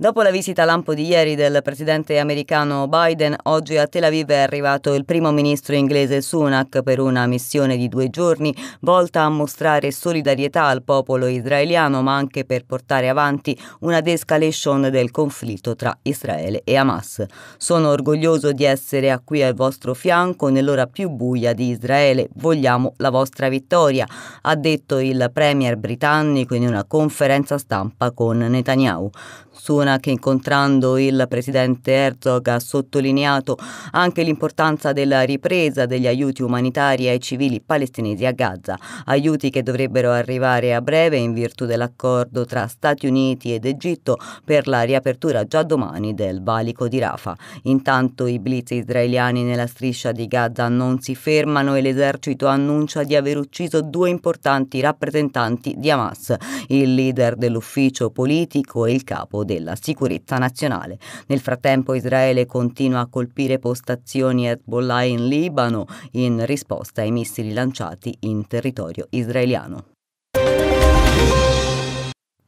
Dopo la visita lampo di ieri del presidente americano Biden, oggi a Tel Aviv è arrivato il primo ministro inglese Sunak per una missione di due giorni volta a mostrare solidarietà al popolo israeliano ma anche per portare avanti una de-escalation del conflitto tra Israele e Hamas. Sono orgoglioso di essere qui al vostro fianco nell'ora più buia di Israele, vogliamo la vostra vittoria, ha detto il premier britannico in una conferenza stampa con Netanyahu. Sunak settimana che incontrando il presidente Herzog ha sottolineato anche l'importanza della ripresa degli aiuti umanitari ai civili palestinesi a Gaza, aiuti che dovrebbero arrivare a breve in virtù dell'accordo tra Stati Uniti ed Egitto per la riapertura già domani del valico di Rafah. Intanto i blitz israeliani nella striscia di Gaza non si fermano e l'esercito annuncia di aver ucciso due importanti rappresentanti di Hamas, il leader dell'ufficio politico e il capo della sicurezza nazionale. Nel frattempo Israele continua a colpire postazioni Hezbollah in Libano in risposta ai missili lanciati in territorio israeliano.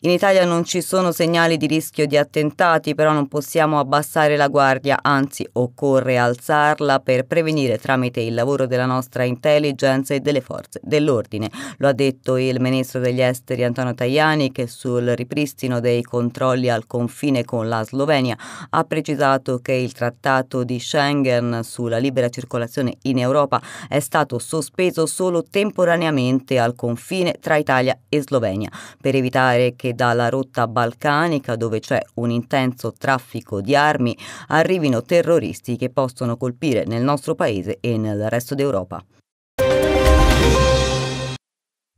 In Italia non ci sono segnali di rischio di attentati, però non possiamo abbassare la guardia, anzi occorre alzarla per prevenire tramite il lavoro della nostra intelligence e delle forze dell'ordine. Lo ha detto il ministro degli esteri Antonio Tajani che sul ripristino dei controlli al confine con la Slovenia ha precisato che il trattato di Schengen sulla libera circolazione in Europa è stato sospeso solo temporaneamente al confine tra Italia e Slovenia per evitare che dalla rotta balcanica, dove c'è un intenso traffico di armi, arrivino terroristi che possono colpire nel nostro paese e nel resto d'Europa.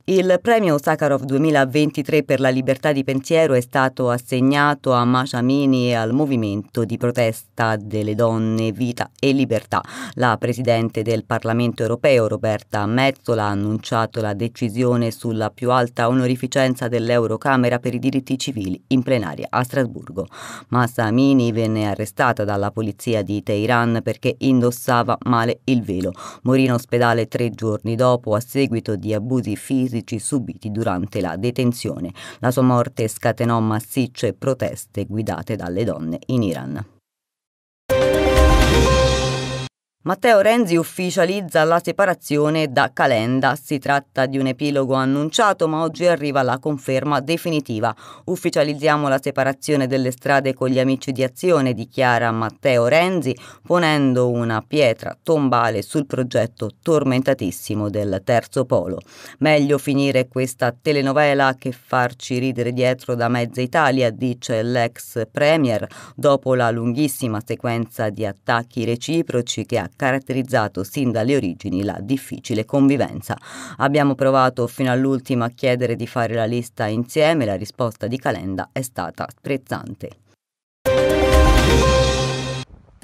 Il premio Sakharov 2023 per la libertà di pensiero è stato assegnato a Masha Amini e al movimento di protesta delle donne Vita e Libertà. La Presidente del Parlamento europeo, Roberta Metzola, ha annunciato la decisione sulla più alta onorificenza dell'Eurocamera per i diritti civili in plenaria a Strasburgo. Masha Amini venne arrestata dalla polizia di Teheran perché indossava male il velo. Morì in ospedale tre giorni dopo a seguito di abusi fisici fisici subiti durante la detenzione. La sua morte scatenò massicce proteste guidate dalle donne in Iran. Matteo Renzi ufficializza la separazione da Calenda. Si tratta di un epilogo annunciato, ma oggi arriva la conferma definitiva. Ufficializziamo la separazione delle strade con gli amici di azione, dichiara Matteo Renzi, ponendo una pietra tombale sul progetto tormentatissimo del terzo polo. Meglio finire questa telenovela che farci ridere dietro da mezza Italia, dice l'ex premier, dopo la lunghissima sequenza di attacchi reciproci che ha caratterizzato sin dalle origini la difficile convivenza. Abbiamo provato fino all'ultimo a chiedere di fare la lista insieme, la risposta di Calenda è stata sprezzante.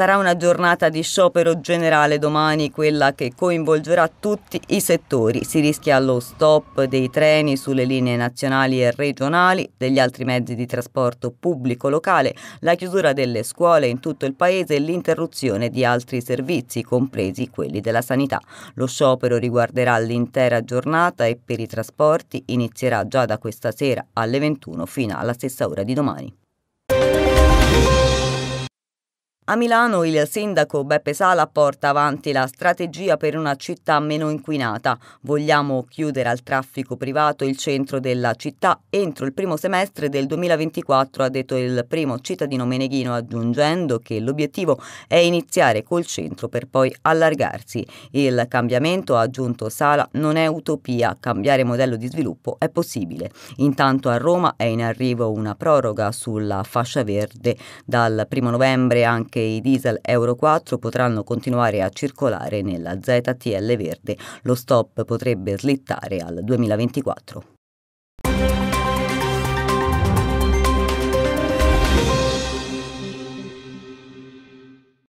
Sarà una giornata di sciopero generale domani, quella che coinvolgerà tutti i settori. Si rischia lo stop dei treni sulle linee nazionali e regionali, degli altri mezzi di trasporto pubblico locale, la chiusura delle scuole in tutto il paese e l'interruzione di altri servizi, compresi quelli della sanità. Lo sciopero riguarderà l'intera giornata e per i trasporti inizierà già da questa sera alle 21 fino alla stessa ora di domani. A Milano il sindaco Beppe Sala porta avanti la strategia per una città meno inquinata. Vogliamo chiudere al traffico privato il centro della città entro il primo semestre del 2024, ha detto il primo cittadino Meneghino, aggiungendo che l'obiettivo è iniziare col centro per poi allargarsi. Il cambiamento, ha aggiunto Sala, non è utopia, cambiare modello di sviluppo è possibile. Intanto a Roma è in arrivo una proroga sulla fascia verde dal primo novembre anche i diesel Euro 4 potranno continuare a circolare nella ZTL verde. Lo stop potrebbe slittare al 2024.